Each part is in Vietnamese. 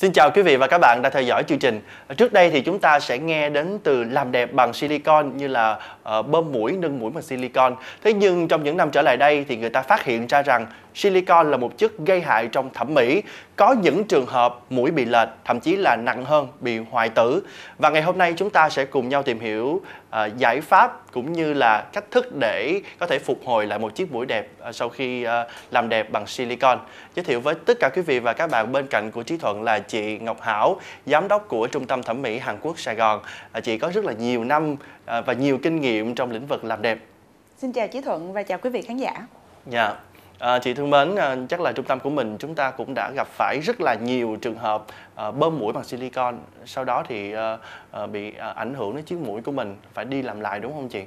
Xin chào quý vị và các bạn đã theo dõi chương trình. Trước đây thì chúng ta sẽ nghe đến từ làm đẹp bằng silicon như là uh, bơm mũi, nâng mũi bằng silicon. Thế nhưng trong những năm trở lại đây thì người ta phát hiện ra rằng silicon là một chất gây hại trong thẩm mỹ. Có những trường hợp mũi bị lệch, thậm chí là nặng hơn bị hoại tử. Và ngày hôm nay chúng ta sẽ cùng nhau tìm hiểu uh, giải pháp cũng như là cách thức để có thể phục hồi lại một chiếc mũi đẹp uh, sau khi uh, làm đẹp bằng silicon. Giới thiệu với tất cả quý vị và các bạn bên cạnh của Trí Thuận là chị Ngọc Hảo, giám đốc của Trung tâm Thẩm mỹ Hàn Quốc Sài Gòn. Uh, chị có rất là nhiều năm uh, và nhiều kinh nghiệm trong lĩnh vực làm đẹp. Xin chào Chí Thuận và chào quý vị khán giả. Dạ, yeah. À, chị thương mến, à, chắc là trung tâm của mình chúng ta cũng đã gặp phải rất là nhiều trường hợp à, bơm mũi bằng silicon, sau đó thì à, à, bị à, ảnh hưởng đến chiếc mũi của mình phải đi làm lại đúng không chị?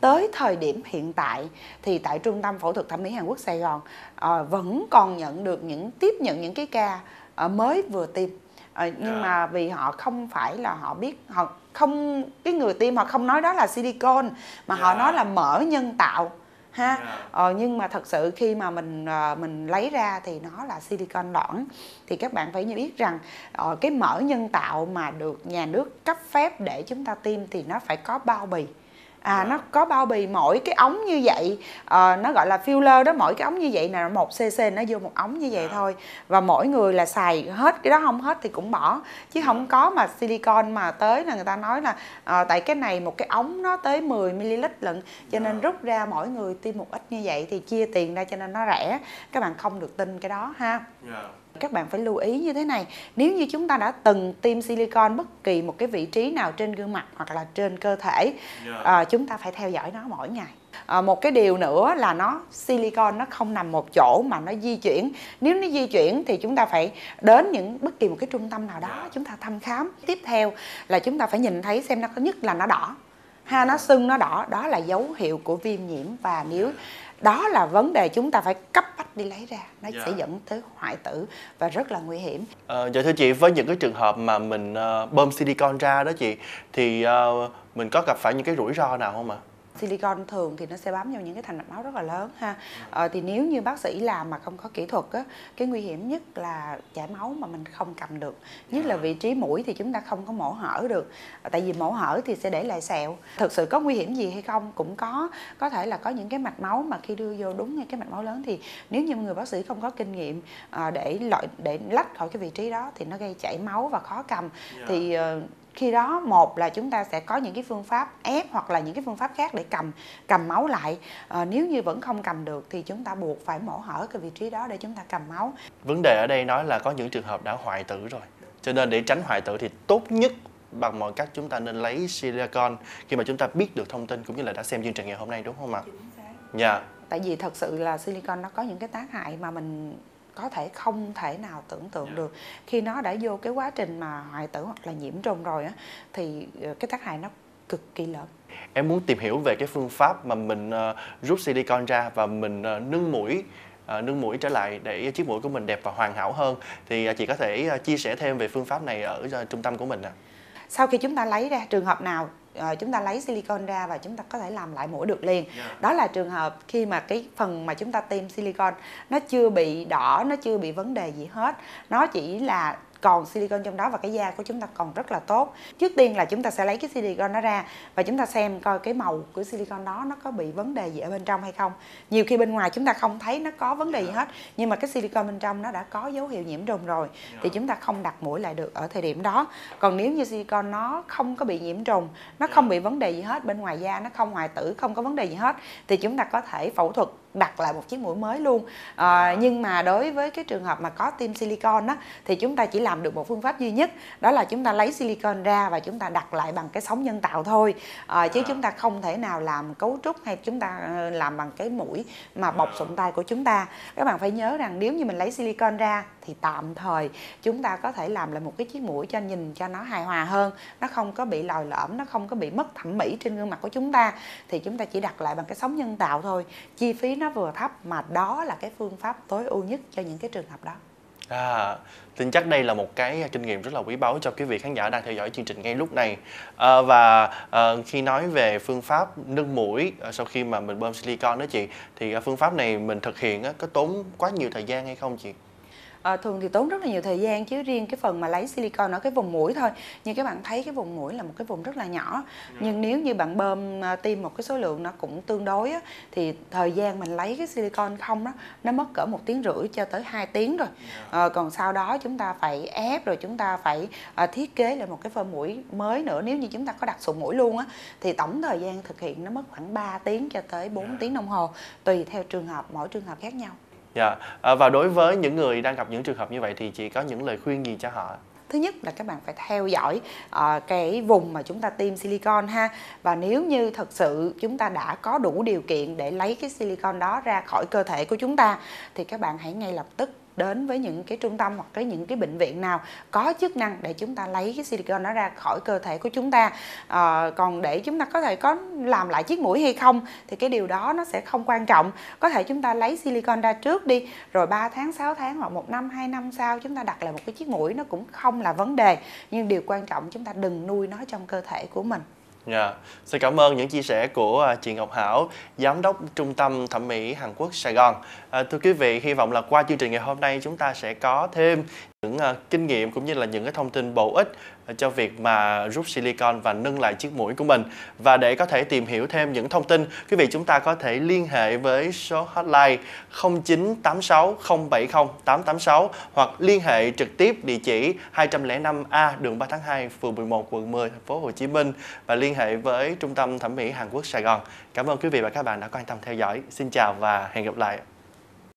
tới thời điểm hiện tại thì tại trung tâm phẫu thuật thẩm mỹ Hàn Quốc Sài Gòn à, vẫn còn nhận được những tiếp nhận những cái ca à, mới vừa tiêm à, nhưng yeah. mà à. vì họ không phải là họ biết họ không cái người tiêm họ không nói đó là silicon mà yeah. họ dạ. nói là mỡ nhân tạo ha yeah. Dạ. ờ, nhưng mà thật sự khi mà mình ờ, mình lấy ra thì nó là silicon loãng thì các bạn phải biết rằng ờ, cái mỡ nhân tạo mà được nhà nước cấp phép để chúng ta tiêm thì nó phải có bao bì à dạ. nó có bao bì mỗi cái ống như vậy à, nó gọi là filler đó mỗi cái ống như vậy là một cc nó vô một ống như vậy dạ. thôi và mỗi người là xài hết cái đó không hết thì cũng bỏ chứ dạ. không có mà silicon mà tới là người ta nói là à, tại cái này một cái ống nó tới 10 ml lận cho nên rút ra mỗi người tiêm một ít như vậy thì chia tiền ra cho nên nó rẻ các bạn không được tin cái đó ha yeah các bạn phải lưu ý như thế này nếu như chúng ta đã từng tiêm silicon bất kỳ một cái vị trí nào trên gương mặt hoặc là trên cơ thể yeah. Dạ. à, ờ, chúng ta phải theo dõi nó mỗi ngày à, một cái điều nữa là nó silicon nó không nằm một chỗ mà nó di chuyển nếu nó di chuyển thì chúng ta phải đến những bất kỳ một cái trung tâm nào đó dạ. chúng ta thăm khám tiếp theo là chúng ta phải nhìn thấy xem nó có nhất là nó đỏ ha nó sưng nó đỏ đó là dấu hiệu của viêm nhiễm và nếu dạ đó là vấn đề chúng ta phải cấp bách đi lấy ra nó yeah. Dạ. sẽ dẫn tới hoại tử và rất là nguy hiểm à, dạ thưa chị với những cái trường hợp mà mình uh, bơm silicon ra đó chị thì uh, mình có gặp phải những cái rủi ro nào không ạ à? silicon thường thì nó sẽ bám vào những cái thành mạch máu rất là lớn ha ờ, thì nếu như bác sĩ làm mà không có kỹ thuật á cái nguy hiểm nhất là chảy máu mà mình không cầm được nhất là à. vị trí mũi thì chúng ta không có mổ hở được ờ, tại vì mổ hở thì sẽ để lại sẹo thực sự có nguy hiểm gì hay không cũng có có thể là có những cái mạch máu mà khi đưa vô đúng ngay cái mạch máu lớn thì nếu như người bác sĩ không có kinh nghiệm ờ, để loại để lách khỏi cái vị trí đó thì nó gây chảy máu và khó cầm dạ. thì ờ, khi đó một là chúng ta sẽ có những cái phương pháp ép hoặc là những cái phương pháp khác để cầm cầm máu lại à, nếu như vẫn không cầm được thì chúng ta buộc phải mổ hở cái vị trí đó để chúng ta cầm máu vấn đề ở đây nói là có những trường hợp đã hoại tử rồi cho nên để tránh hoại tử thì tốt nhất bằng mọi cách chúng ta nên lấy silicon khi mà chúng ta biết được thông tin cũng như là đã xem chương trình ngày hôm nay đúng không ạ? Dạ. Yeah. Tại vì thật sự là silicon nó có những cái tác hại mà mình có thể không thể nào tưởng tượng dạ. được khi nó đã vô cái quá trình mà hoại tử hoặc là nhiễm trùng rồi á thì ờ, cái tác hại nó cực kỳ lớn em muốn tìm hiểu về cái phương pháp mà mình ờ, rút silicon ra và mình ờ, nâng mũi nâng mũi trở lại để chiếc mũi của mình đẹp và hoàn hảo hơn thì chị có thể chia sẻ thêm về phương pháp này ở trung tâm của mình ạ à? sau khi chúng ta lấy ra trường hợp nào Ờ, chúng ta lấy silicon ra và chúng ta có thể làm lại mũi được liền yeah. Dạ. đó là trường hợp khi mà cái phần mà chúng ta tiêm silicon nó chưa bị đỏ nó chưa bị vấn đề gì hết nó chỉ là còn silicon trong đó và cái da của chúng ta còn rất là tốt trước tiên là chúng ta sẽ lấy cái silicon nó ra và chúng ta xem coi cái màu của silicon đó nó có bị vấn đề gì ở bên trong hay không nhiều khi bên ngoài chúng ta không thấy nó có vấn đề gì hết nhưng mà cái silicon bên trong nó đã có dấu hiệu nhiễm trùng rồi thì dạ. chúng ta không đặt mũi lại được ở thời điểm đó còn nếu như silicon nó không có bị nhiễm trùng nó dạ. không bị vấn đề gì hết bên ngoài da nó không hoại tử không có vấn đề gì hết thì chúng ta có thể phẫu thuật đặt lại một chiếc mũi mới luôn à, nhưng mà đối với cái trường hợp mà có tim silicon á thì chúng ta chỉ làm được một phương pháp duy nhất đó là chúng ta lấy silicon ra và chúng ta đặt lại bằng cái sóng nhân tạo thôi à, chứ chúng ta không thể nào làm cấu trúc hay chúng ta ờ, làm bằng cái mũi mà bọc sụn tay của chúng ta các bạn phải nhớ rằng nếu như mình lấy silicon ra thì tạm thời chúng ta có thể làm lại một cái chiếc mũi cho nhìn cho nó hài hòa hơn nó không có bị lòi lõm nó không có bị mất thẩm mỹ trên gương mặt của chúng ta thì chúng ta chỉ đặt lại bằng cái sóng nhân tạo thôi chi phí nó vừa thấp mà đó là cái phương pháp tối ưu nhất cho những cái trường hợp đó À, tin chắc đây là một cái kinh nghiệm rất là quý báu cho quý vị khán giả đang theo dõi chương trình ngay lúc này à, và à, khi nói về phương pháp nâng mũi à, sau khi mà mình bơm silicon đó chị thì à, phương pháp này mình thực hiện á, có tốn quá nhiều thời gian hay không chị? à, thường thì tốn rất là nhiều thời gian chứ riêng cái phần mà lấy silicon ở cái vùng mũi thôi như các bạn thấy cái vùng mũi là một cái vùng rất là nhỏ dạ. nhưng nếu như bạn bơm à, tiêm một cái số lượng nó cũng tương đối á, thì thời gian mình lấy cái silicon không đó nó mất cỡ một tiếng rưỡi cho tới 2 tiếng rồi à, còn sau đó chúng ta phải ép rồi chúng ta phải à, thiết kế lại một cái phần mũi mới nữa nếu như chúng ta có đặt sụn mũi luôn á thì tổng thời gian thực hiện nó mất khoảng 3 tiếng cho tới 4 dạ. tiếng đồng hồ tùy theo trường hợp mỗi trường hợp khác nhau Dạ. À, và đối với những người đang gặp những trường hợp như vậy thì chị có những lời khuyên gì cho họ? Thứ nhất là các bạn phải theo dõi uh, cái vùng mà chúng ta tiêm silicon ha và nếu như thật sự chúng ta đã có đủ điều kiện để lấy cái silicon đó ra khỏi cơ thể của chúng ta thì các bạn hãy ngay lập tức đến với những cái trung tâm hoặc cái những cái bệnh viện nào có chức năng để chúng ta lấy cái silicon nó ra khỏi cơ thể của chúng ta à, còn để chúng ta có thể có làm lại chiếc mũi hay không thì cái điều đó nó sẽ không quan trọng có thể chúng ta lấy silicon ra trước đi rồi 3 tháng 6 tháng hoặc một năm hai năm sau chúng ta đặt lại một cái chiếc mũi nó cũng không là vấn đề nhưng điều quan trọng chúng ta đừng nuôi nó trong cơ thể của mình Dạ, xin cảm ơn những chia sẻ của à, chị Ngọc Hảo, Giám đốc Trung tâm Thẩm mỹ Hàn Quốc Sài Gòn. À, thưa quý vị, hy vọng là qua chương trình ngày hôm nay chúng ta sẽ có thêm những ờ, kinh nghiệm cũng như là những cái thông tin bổ ích ờ, cho việc mà rút silicon và nâng lại chiếc mũi của mình và để có thể tìm hiểu thêm những thông tin quý vị chúng ta có thể liên hệ với số hotline 0986 070 886 hoặc liên hệ trực tiếp địa chỉ 205A đường 3 tháng 2 phường 11 quận 10 thành phố Hồ Chí Minh và liên hệ với trung tâm thẩm mỹ Hàn Quốc Sài Gòn. Cảm ơn quý vị và các bạn đã quan tâm theo dõi. Xin chào và hẹn gặp lại.